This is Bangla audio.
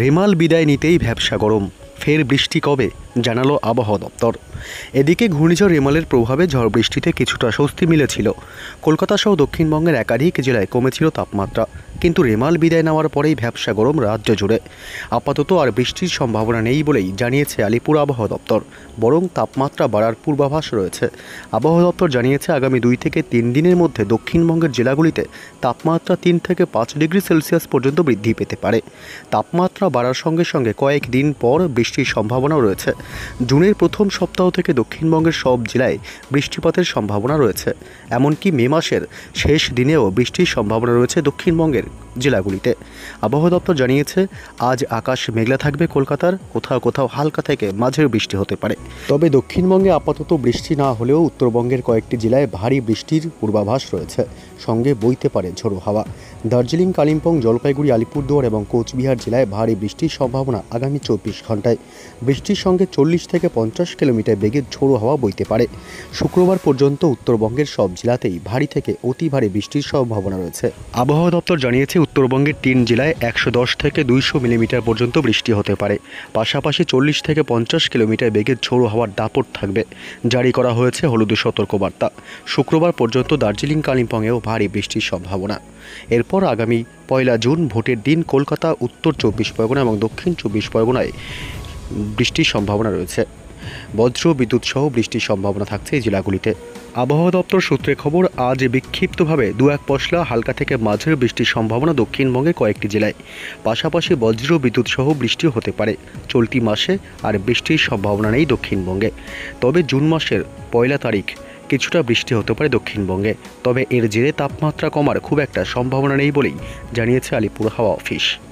রেমাল বিদায় নিতেই ভ্যাবসা গরম ফের বৃষ্টি কবে জানালো আবহাওয়া দপ্তর এদিকে ঘূর্ণিঝড় রেমালের প্রভাবে ঝড় বৃষ্টিতে কিছুটা স্বস্তি মিলেছিল কলকাতা সহ দক্ষিণবঙ্গের একাধিক জেলায় কমেছিল তাপমাত্রা কিন্তু রেমাল বিদায় নেওয়ার পরেই ভ্যাবসা গরম রাজ্য জুড়ে আপাতত আর বৃষ্টির সম্ভাবনা নেই বলেই জানিয়েছে আলিপুর আবহাওয়া দপ্তর বরং তাপমাত্রা বাড়ার পূর্বাভাস রয়েছে আবহাওয়া দপ্তর জানিয়েছে আগামী দুই থেকে তিন দিনের মধ্যে দক্ষিণবঙ্গের জেলাগুলিতে তাপমাত্রা তিন থেকে পাঁচ ডিগ্রি সেলসিয়াস পর্যন্ত বৃদ্ধি পেতে পারে তাপমাত্রা বাড়ার সঙ্গে সঙ্গে কয়েক দিন পর বৃষ্টির সম্ভাবনাও রয়েছে জুনের প্রথম সপ্তাহ থেকে দক্ষিণবঙ্গের সব জেলায় বৃষ্টিপাতের সম্ভাবনা রয়েছে এমনকি মে মাসের শেষ দিনেও বৃষ্টির সম্ভাবনা রয়েছে দক্ষিণবঙ্গের জেলাগুলিতে আবহাওয়া দপ্তর জানিয়েছে আজ আকাশ মেঘলা থাকবে কলকাতার কোথাও কোথাও হালকা থেকে মাঝের বৃষ্টি হতে পারে তবে দক্ষিণবঙ্গে আপাতত বৃষ্টি না হলেও উত্তরবঙ্গের কয়েকটি জেলায় ভারী বৃষ্টির পূর্বাভাস রয়েছে সঙ্গে বইতে পারে ঝোড়ো হাওয়া দার্জিলিং কালিম্পং জলপাইগুড়ি আলিপুরদুয়ার এবং কোচবিহার জেলায় ভারী বৃষ্টির সম্ভাবনা আগামী চব্বিশ ঘন্টায় বৃষ্টির সঙ্গে চল্লিশ থেকে পঞ্চাশ কিলোমিটার বেগে ঝোড়ো হাওয়া বইতে পারে শুক্রবার পর্যন্ত উত্তরবঙ্গের সব জেলাতেই ভারী থেকে অতি ভারী বৃষ্টির সম্ভাবনা রয়েছে আবহাওয়া দপ্তর জানিয়েছে উত্তরবঙ্গের তিন জেলায় একশো দশ থেকে দুইশো মিলিমিটার পর্যন্ত বৃষ্টি হতে পারে পাশাপাশি চল্লিশ থেকে পঞ্চাশ কিলোমিটার বেগে ঝোড়ো হাওয়ার দাপট থাকবে জারি করা হয়েছে হলুদ সতর্কবার্তা শুক্রবার পর্যন্ত দার্জিলিং কালিম্পংয়েও ভারী বৃষ্টির সম্ভাবনা এরপর আগামী পয়লা জুন ভোটের দিন কলকাতা উত্তর চব্বিশ পরগনা এবং দক্ষিণ চব্বিশ পরগনায় বৃষ্টির সম্ভাবনা রয়েছে বজ্র বিদ্যুৎ সহ বৃষ্টির সম্ভাবনা থাকছে এই জেলাগুলিতে আবহাওয়া দপ্তর সূত্রে খবর আজ বিক্ষিপ্তভাবে দু এক পশলা হালকা থেকে মাঝের বৃষ্টির সম্ভাবনা দক্ষিণবঙ্গের কয়েকটি জেলায় পাশাপাশি বজ্র বিদ্যুৎ সহ বৃষ্টিও হতে পারে চলতি মাসে আর বৃষ্টির সম্ভাবনা নেই দক্ষিণবঙ্গে তবে জুন মাসের পয়লা তারিখ কিছুটা বৃষ্টি হতে পারে দক্ষিণবঙ্গে তবে এর জেরে তাপমাত্রা কমার খুব একটা সম্ভাবনা নেই বলেই জানিয়েছে আলিপুর হাওয়া অফিস